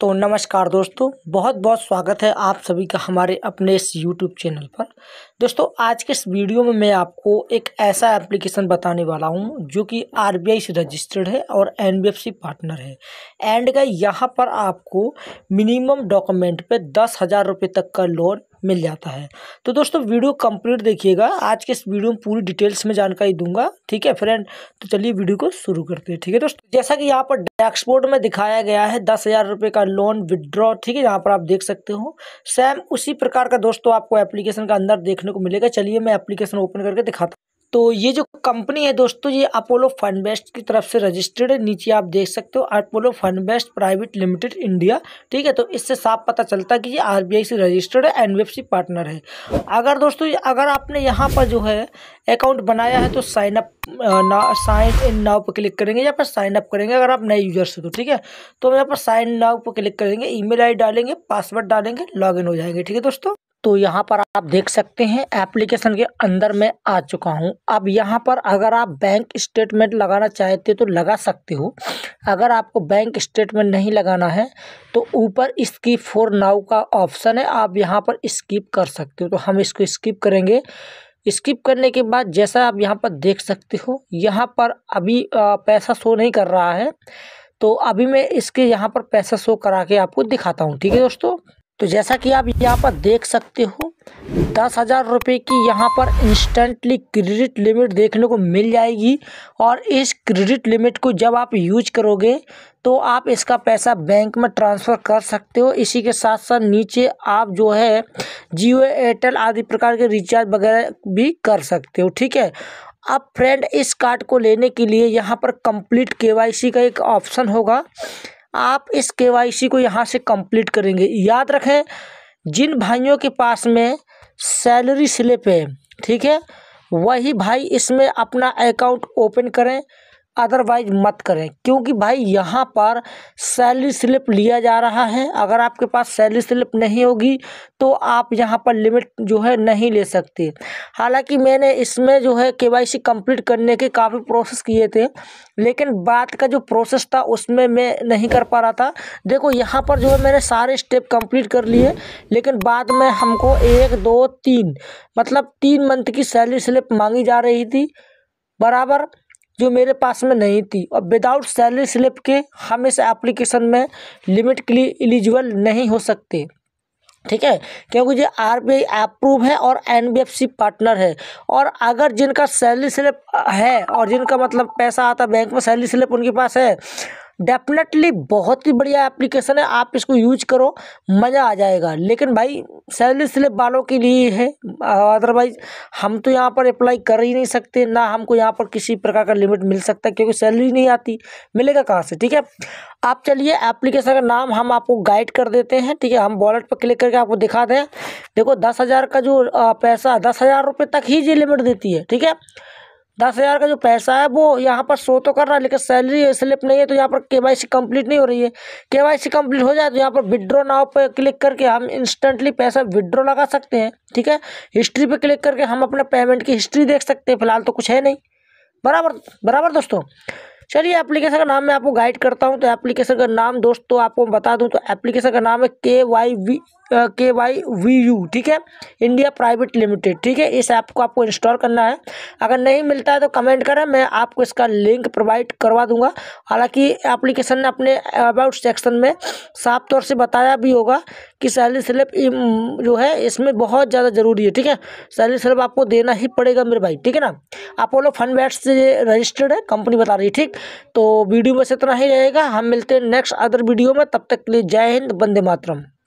तो नमस्कार दोस्तों बहुत बहुत स्वागत है आप सभी का हमारे अपने इस यूट्यूब चैनल पर दोस्तों आज के इस वीडियो में मैं आपको एक ऐसा एप्लीकेशन बताने वाला हूं जो कि आर से रजिस्टर्ड है और एन पार्टनर है एंड का यहां पर आपको मिनिमम डॉक्यूमेंट पे दस हज़ार रुपये तक का लोन मिल जाता है तो दोस्तों वीडियो कंप्लीट देखिएगा आज के इस वीडियो में पूरी डिटेल्स में जानकारी दूंगा ठीक है फ्रेंड तो चलिए वीडियो को शुरू करते हैं ठीक है दोस्तों जैसा कि यहाँ पर डैक्सपोर्ट में दिखाया गया है दस हज़ार रुपये का लोन विदड्रॉ ठीक है यहाँ पर आप देख सकते हो सेम उसी प्रकार का दोस्तों आपको एप्लीकेशन का अंदर देखने को मिलेगा चलिए मैं एप्लीकेशन ओपन करके दिखाता हूँ तो ये जो कंपनी है दोस्तों ये अपोलो बेस्ट की तरफ से रजिस्टर्ड है नीचे आप देख सकते हो Apollo best private limited India ठीक है तो इससे साफ पता चलता है कि ये आरबीआई से रजिस्टर्ड है एनबीएफसी पार्टनर है अगर दोस्तों अगर आपने यहाँ पर जो है अकाउंट बनाया है तो साइन अप ना साइन इन नाव पर क्लिक करेंगे या पर साइन अप करेंगे अगर आप नए यूजर्स हो तो ठीक है तो यहाँ पर साइन नाव पर क्लिक करेंगे ई मेल डालेंगे पासवर्ड डालेंगे लॉग हो जाएंगे ठीक है दोस्तों तो यहाँ पर आप देख सकते हैं एप्लीकेशन के अंदर मैं आ चुका हूँ अब यहाँ पर अगर आप बैंक स्टेटमेंट लगाना चाहते तो लगा सकते हो अगर आपको बैंक स्टेटमेंट नहीं लगाना है तो ऊपर स्किप फॉर नाउ का ऑप्शन है आप यहाँ पर स्किप कर सकते हो तो हम इसको स्किप करेंगे स्किप करने के बाद जैसा आप यहाँ पर देख सकते हो यहाँ पर अभी पैसा शो नहीं कर रहा है तो अभी मैं इसके यहाँ पर पैसा शो करा के आपको दिखाता हूँ ठीक है दोस्तों तो जैसा कि आप यहाँ पर देख सकते हो दस हज़ार रुपये की यहाँ पर इंस्टेंटली क्रेडिट लिमिट देखने को मिल जाएगी और इस क्रेडिट लिमिट को जब आप यूज करोगे तो आप इसका पैसा बैंक में ट्रांसफ़र कर सकते हो इसी के साथ साथ नीचे आप जो है जियो एयरटेल आदि प्रकार के रिचार्ज वगैरह भी कर सकते हो ठीक है अब फ्रेंड इस कार्ड को लेने के लिए यहाँ पर कंप्लीट केवाईसी का एक ऑप्शन होगा आप इस के को यहाँ से कंप्लीट करेंगे याद रखें जिन भाइयों के पास में सैलरी स्लिप है ठीक है वही भाई इसमें अपना अकाउंट ओपन करें अदरवाइज मत करें क्योंकि भाई यहाँ पर सैलरी स्लिप लिया जा रहा है अगर आपके पास सैलरी स्लिप नहीं होगी तो आप यहाँ पर लिमिट जो है नहीं ले सकते हालांकि मैंने इसमें जो है के वाई सी कम्प्लीट करने के काफ़ी प्रोसेस किए थे लेकिन बात का जो प्रोसेस था उसमें मैं नहीं कर पा रहा था देखो यहाँ पर जो है मैंने सारे स्टेप कम्प्लीट कर लिए लेकिन बाद में हमको एक दो तीन मतलब तीन मंथ की सैलरी स्लिप मांगी जा रही थी बराबर जो मेरे पास में नहीं थी और विदाउट सैलरी स्लिप के हम इस एप्लीकेशन में लिमिट के लिए एलिजिबल नहीं हो सकते ठीक है क्योंकि ये आर बी आई अप्रूव है और N B F C partner है और अगर जिनका सैलरी स्लिप है और जिनका मतलब पैसा आता बैंक में सैलरी स्लिप उनके पास है डेफिनेटली बहुत ही बढ़िया एप्लीकेशन है आप इसको यूज करो मज़ा आ जाएगा लेकिन भाई सैलरी स्लिप वालों के लिए है अदरवाइज हम तो यहाँ पर अप्लाई कर ही नहीं सकते ना हमको यहाँ पर किसी प्रकार का लिमिट मिल सकता है क्योंकि सैलरी नहीं आती मिलेगा कहाँ से ठीक है आप चलिए एप्लीकेशन का नाम हम आपको गाइड कर देते हैं ठीक है हम वॉलेट पर क्लिक करके आपको दिखा दें देखो दस हज़ार का जो पैसा दस हज़ार रुपये तक ही ये लिमिट देती है ठीक है दस हज़ार का जो पैसा है वो यहाँ पर शो तो कर रहा है लेकिन सैलरी स्लिप नहीं है तो यहाँ पर के वाई सी कंप्लीट नहीं हो रही है के वाई सी कंप्लीट हो जाए तो यहाँ पर विड्रॉ नाव पर क्लिक करके हम इंस्टेंटली पैसा विड्रॉ लगा सकते हैं ठीक है हिस्ट्री पर क्लिक करके हम अपने पेमेंट की हिस्ट्री देख सकते हैं फिलहाल तो कुछ है नहीं बराबर बराबर दोस्तों चलिए एप्लीकेशन का नाम मैं आपको गाइड करता हूँ तो एप्लीकेशन का नाम दोस्तों आपको बता दूँ तो एप्लीकेशन का नाम है K Y V K Y V U ठीक है इंडिया प्राइवेट लिमिटेड ठीक है इस ऐप को आपको इंस्टॉल करना है अगर नहीं मिलता है तो कमेंट करें मैं आपको इसका लिंक प्रोवाइड करवा दूंगा हालांकि एप्लीकेशन ने अपने अबाउट सेक्शन में साफ तौर से बताया भी होगा कि सैलरी स्लिप जो है इसमें बहुत ज़्यादा ज़रूरी है ठीक है सैलरी स्लिप आपको देना ही पड़ेगा मेरे भाई ठीक है ना अपोलो फन बैट से रजिस्टर्ड है कंपनी बता रही है ठीक तो वीडियो बस इतना ही रहेगा हम मिलते हैं नेक्स्ट अदर वीडियो में तब तक के लिए जय हिंद बंदे मातरम